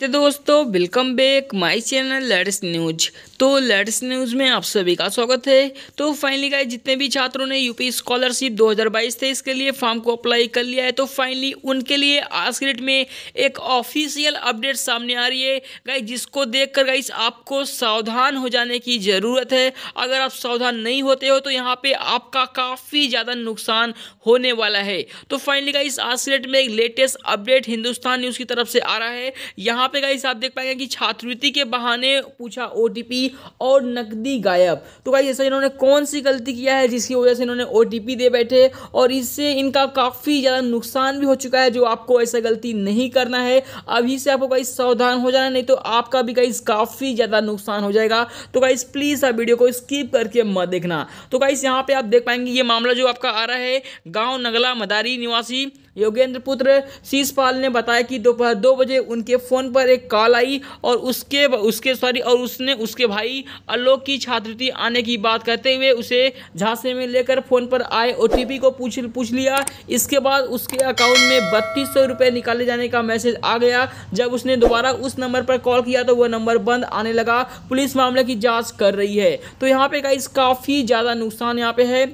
तो दोस्तों welcome back my channel लर्स न्यूज तो लर्स न्यूज में आप सभी का स्वागत है तो फाइनली गाइस जितने भी छात्रों ने यूपी स्कॉलरशिप 2022 थे इसके लिए फॉर्म को अप्लाई कर लिया है तो फाइनली उनके लिए आज के डेट में एक ऑफिशियल अपडेट सामने आ रही है गाइस जिसको देख कर गाइस आपको सावधान हो जाने की ज़रूरत है अगर आप सावधान नहीं होते हो तो यहाँ पर आपका काफ़ी ज़्यादा नुकसान होने वाला है तो फाइनली गाइस आज के डेट में एक लेटेस्ट अपडेट हिंदुस्तान न्यूज़ की तरफ से आ रहा है यहाँ यहाँ पे गाइस आप देख पाएंगे कि छात्रवृत्ति के बहाने पूछा ओ और नकदी गायब तो गाइस ऐसा इन्होंने कौन सी गलती किया है जिसकी वजह से इन्होंने ओ दे बैठे और इससे इनका काफ़ी ज़्यादा नुकसान भी हो चुका है जो आपको ऐसा गलती नहीं करना है अभी से आपको गाइस सावधान हो जाना नहीं तो आपका भी गाइस काफ़ी ज़्यादा नुकसान हो जाएगा तो गाइस प्लीज़ आप वीडियो को स्किप करके मत देखना तो गाइस यहाँ पर आप देख पाएंगे ये मामला जो आपका आ रहा है गाँव नगला मदारी निवासी योगेंद्र पुत्र शीशपाल ने बताया कि दोपहर दो बजे उनके फ़ोन पर एक कॉल आई और उसके उसके सॉरी और उसने उसके भाई आलोक की छात्रवृत्ति आने की बात करते हुए उसे झांसे में लेकर फ़ोन पर आए ओ को पूछ पूछ लिया इसके बाद उसके अकाउंट में बत्तीस सौ रुपये निकाले जाने का मैसेज आ गया जब उसने दोबारा उस नंबर पर कॉल किया तो वह नंबर बंद आने लगा पुलिस मामले की जाँच कर रही है तो यहाँ पे का काफ़ी ज़्यादा नुकसान यहाँ पे है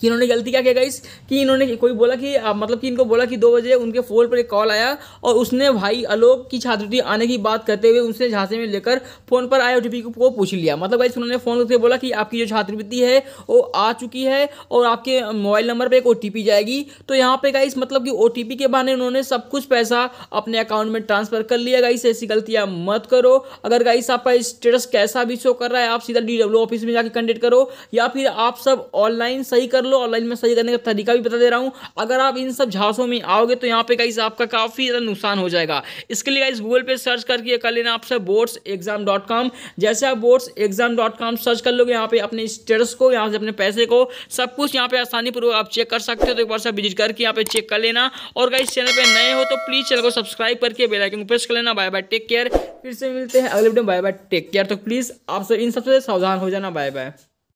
कि इन्होंने गलती क्या किया गाइस कि इन्होंने कोई बोला कि आ, मतलब कि इनको बोला कि दो बजे उनके फ़ोन पर एक कॉल आया और उसने भाई आलोक की छात्रवृत्ति आने की बात करते हुए उनसे झांसे में लेकर फ़ोन पर आए ओ को पूछ लिया मतलब गाइस उन्होंने फ़ोन करके बोला कि आपकी जो छात्रवृत्ति है वो आ चुकी है और आपके मोबाइल नंबर पर एक ओ जाएगी तो यहाँ पर गाइस मतलब कि ओ के बहाने उन्होंने सब कुछ पैसा अपने अकाउंट में ट्रांसफ़र कर लिया गाइस ऐसी गलतियाँ मत करो अगर गाइस आपका स्टेटस कैसा भी शो कर रहा है आप सीधा डी ऑफिस में जाकर कंटेक्ट करो या फिर आप सब ऑनलाइन सही कर कर लो ऑनलाइन में सही करने का तरीका भी बता दे रहा हूँ अगर आप इन सब झांसों में आओगे तो यहाँ पे कहीं आपका काफ़ी ज़्यादा नुकसान हो जाएगा इसके लिए इस गूगल पे सर्च करके कर लेना आपसे बोर्ड्स एग्जाम डॉट कॉम जैसे आप boards exam dot com search कर लोगे यहाँ पे अपने स्टेटस को यहाँ से अपने पैसे को सब कुछ यहाँ पे आसानी पूर्वक आप चेक कर सकते हो तो एक बार सब विजिट करके यहाँ पे चेक कर लेना और अगर चैनल पर नए हो तो प्लीज़ चैनल को सब्सक्राइब करके बेलाइकन प्रेस कर लेना बाय बाय टेक केयर फिर से मिलते हैं अगले video bye bye take care तो प्लीज़ आप सब इन सबसे सावधान हो जाना बाय बाय